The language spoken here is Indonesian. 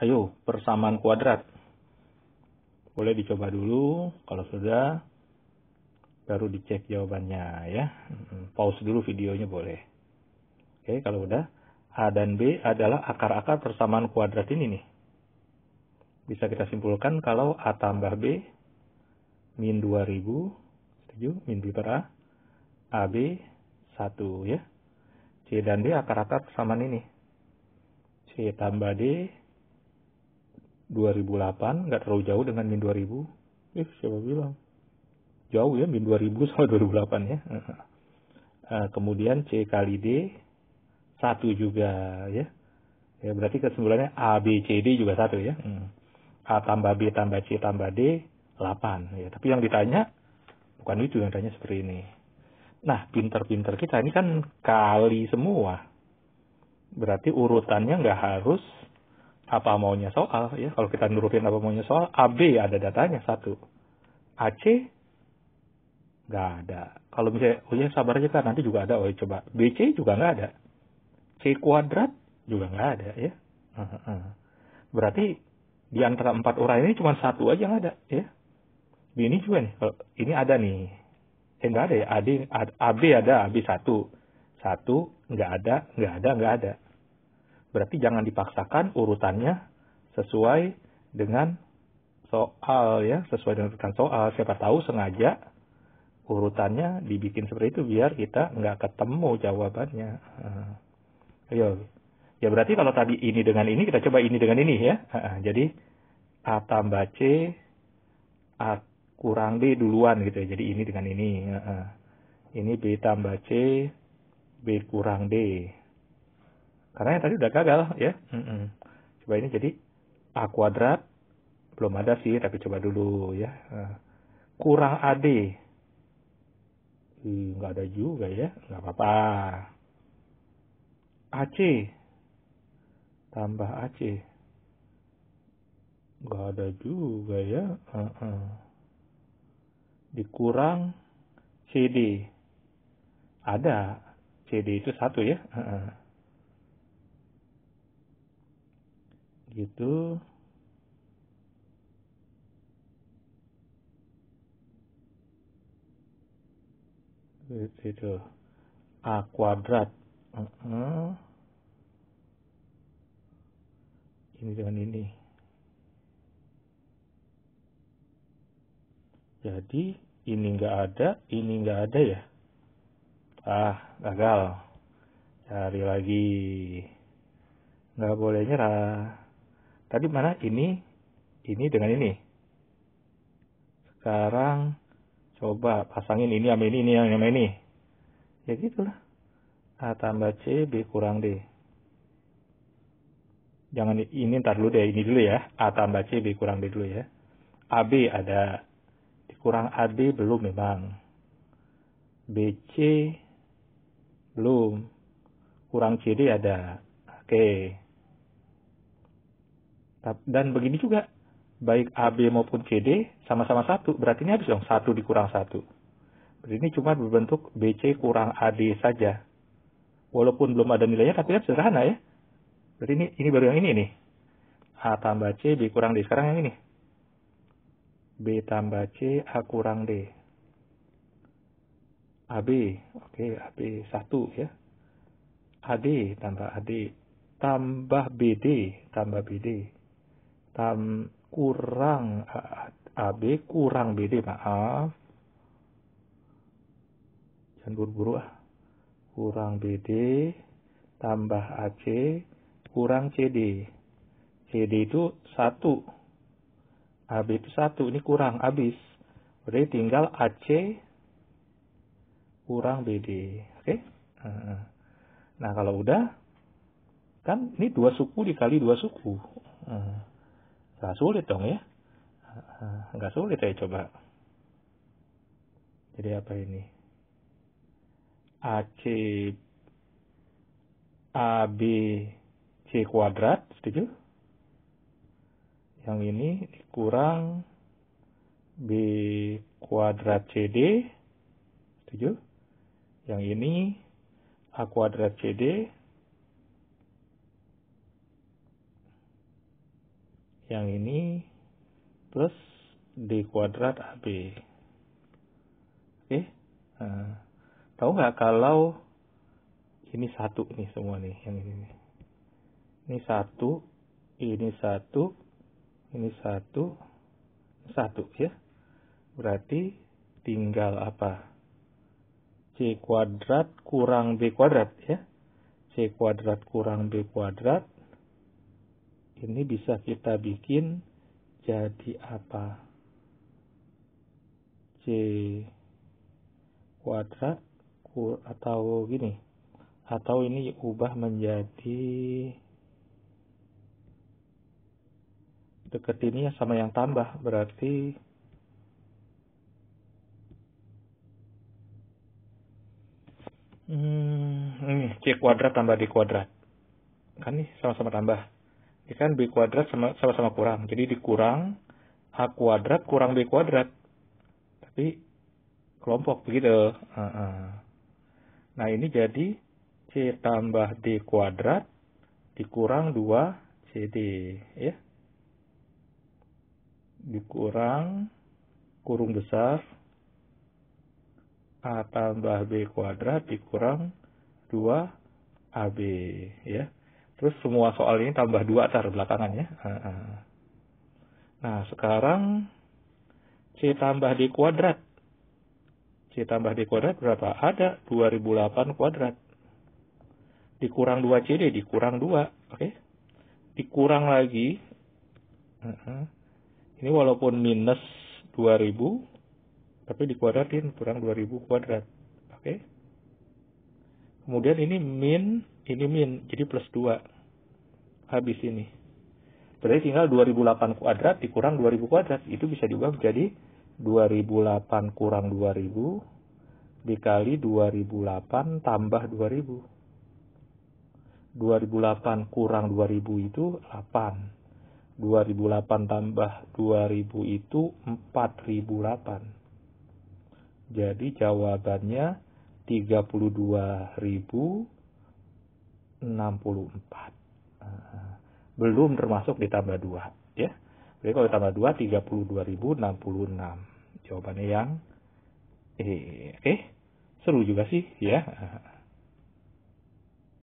Ayo, persamaan kuadrat. Boleh dicoba dulu, kalau sudah baru dicek jawabannya ya. Hmm, pause dulu videonya boleh. Oke, kalau udah A dan B adalah akar-akar persamaan kuadrat ini nih. Bisa kita simpulkan kalau A tambah B min 2000 setuju min B per A AB 1 ya. C dan D akar-akar persamaan ini. C tambah D 2008 nggak terlalu jauh dengan min 2000 eh siapa bilang jauh ya min 2000 sama 2008 ya eh, kemudian c kali d satu juga ya ya berarti kesimpulannya a b c d juga satu ya hmm. a tambah b tambah c tambah d 8 ya tapi yang ditanya bukan itu yang ditanya seperti ini nah pinter-pinter kita ini kan kali semua berarti urutannya nggak harus apa maunya soal ya kalau kita nurutin apa maunya soal AB ada datanya satu AC nggak ada kalau misalnya oh ya sabar aja kan nanti juga ada oh ya, coba BC juga nggak ada C kuadrat juga nggak ada ya berarti di antara empat orang ini cuma satu aja yang ada ya ini juga nih kalau ini ada nih eh ada ya AD, AB ada AB satu satu nggak ada nggak ada nggak ada Berarti jangan dipaksakan urutannya sesuai dengan soal ya, sesuai dengan urutan soal. Siapa tahu sengaja urutannya dibikin seperti itu biar kita nggak ketemu jawabannya. Ah. ayo. Ya berarti kalau tadi ini dengan ini kita coba ini dengan ini ya. Ah, ah. jadi A tambah C A kurang B duluan gitu ya. Jadi ini dengan ini. ini B tambah C B kurang D. Karena yang tadi udah gagal ya. Mm -mm. Coba ini jadi A kuadrat. Belum ada sih, tapi coba dulu ya. Eh, kurang AD. Nggak ada juga ya. Nggak apa-apa. AC. Tambah AC. Nggak ada juga ya. Uh -uh. Dikurang CD. Ada. CD itu satu ya. Uh -uh gitu itu a kuadrat uh -huh. ini dengan ini jadi ini nggak ada ini nggak ada ya ah gagal cari lagi nggak boleh nyerah Tadi mana? Ini, ini dengan ini. Sekarang coba pasangin ini sama ini, ini sama ini. Ya gitulah. A tambah C, B kurang D. Jangan ini ntar dulu deh, ini dulu ya. A tambah C, B kurang D dulu ya. AB ada. Dikurang AB belum memang. BC belum. Kurang CD ada. Oke. Dan begini juga, baik AB maupun CD sama-sama satu, berarti ini habis dong satu dikurang satu. Berarti ini cuma berbentuk BC kurang AD saja. Walaupun belum ada nilainya, tapi kan sederhana ya. Berarti ini, ini baru yang ini nih. A tambah C, B kurang D. Sekarang yang ini. B tambah C, A kurang D. AB, oke, AB satu ya. AD tambah AD, tambah BD, tambah BD um, kurang AB kurang BD maaf jangan buru-buru ah kurang BD tambah AC kurang CD CD itu satu AB itu satu ini kurang habis berarti tinggal AC kurang BD oke okay? nah kalau udah kan ini dua suku dikali dua suku Gak sulit dong ya. nggak sulit ya coba. Jadi apa ini? AC AB C kuadrat, setuju? Yang ini dikurang B kuadrat CD, setuju? Yang ini A kuadrat CD yang ini plus d kuadrat ab oke nah, eh, tahu nggak kalau ini satu nih semua nih yang ini ini satu ini satu ini satu satu ya berarti tinggal apa c kuadrat kurang b kuadrat ya c kuadrat kurang b kuadrat ini bisa kita bikin jadi apa? C kuadrat atau gini atau ini ubah menjadi deket ini ya sama yang tambah berarti hmm, ini c kuadrat tambah d kuadrat kan nih sama-sama tambah ya kan b kuadrat sama sama kurang jadi dikurang a kuadrat kurang b kuadrat tapi kelompok begitu nah ini jadi c tambah d kuadrat dikurang 2 cd ya dikurang kurung besar a tambah b kuadrat dikurang 2 ab ya Terus semua soal ini tambah dua tar belakangan ya. Nah, sekarang C tambah di kuadrat. C tambah di kuadrat berapa? Ada 2008 kuadrat. Dikurang 2CD, dikurang 2. Oke. Okay? Dikurang lagi. Ini walaupun minus 2000, tapi dikuadratin kurang 2000 kuadrat. Oke. Okay? Kemudian ini min, ini min, jadi plus 2. Habis ini. Berarti tinggal 2008 kuadrat dikurang 2000 kuadrat. Itu bisa diubah menjadi 2008 kurang 2000 dikali 2008 tambah 2000. 2008 kurang 2000 itu 8. 2008 tambah 2000 itu 4008. Jadi jawabannya 32.064. Ah, belum termasuk ditambah 2, ya. Jadi kalau ditambah 2 32.066. Jawabannya yang eh, eh seru juga sih, ya. Ah,